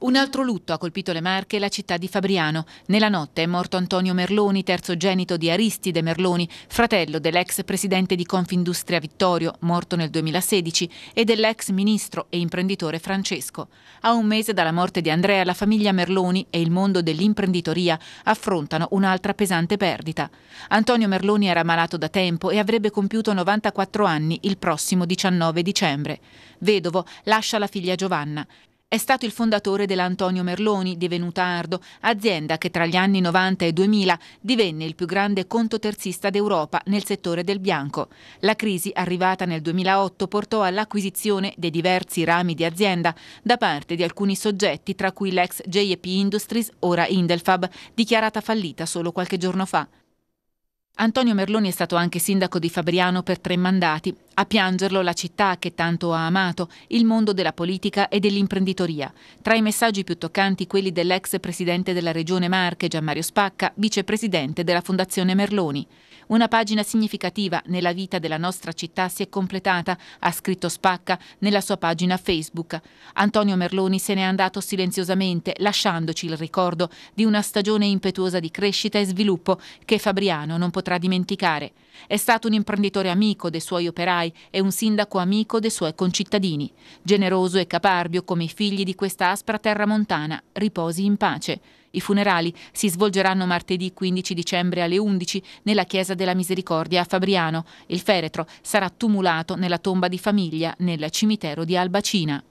Un altro lutto ha colpito le Marche e la città di Fabriano. Nella notte è morto Antonio Merloni, terzogenito di Aristide Merloni, fratello dell'ex presidente di Confindustria Vittorio, morto nel 2016, e dell'ex ministro e imprenditore Francesco. A un mese dalla morte di Andrea, la famiglia Merloni e il mondo dell'imprenditoria affrontano un'altra pesante perdita. Antonio Merloni era malato da tempo e avrebbe compiuto 94 anni il prossimo 19 dicembre. Vedovo, lascia la figlia Giovanna. È stato il fondatore dell'Antonio Merloni divenuta Ardo, azienda che tra gli anni 90 e 2000 divenne il più grande contoterzista d'Europa nel settore del bianco. La crisi arrivata nel 2008 portò all'acquisizione dei diversi rami di azienda da parte di alcuni soggetti tra cui l'ex JP Industries, ora Indelfab, dichiarata fallita solo qualche giorno fa. Antonio Merloni è stato anche sindaco di Fabriano per tre mandati. A piangerlo la città che tanto ha amato, il mondo della politica e dell'imprenditoria. Tra i messaggi più toccanti quelli dell'ex presidente della regione Marche, Gianmario Spacca, vicepresidente della Fondazione Merloni. Una pagina significativa nella vita della nostra città si è completata, ha scritto Spacca nella sua pagina Facebook. Antonio Merloni se n'è andato silenziosamente, lasciandoci il ricordo di una stagione impetuosa di crescita e sviluppo che Fabriano non potrà dimenticare. È stato un imprenditore amico dei suoi operai e un sindaco amico dei suoi concittadini. Generoso e caparbio come i figli di questa aspra terra montana, riposi in pace. I funerali si svolgeranno martedì 15 dicembre alle 11 nella Chiesa della Misericordia a Fabriano. Il feretro sarà tumulato nella tomba di famiglia nel cimitero di Albacina.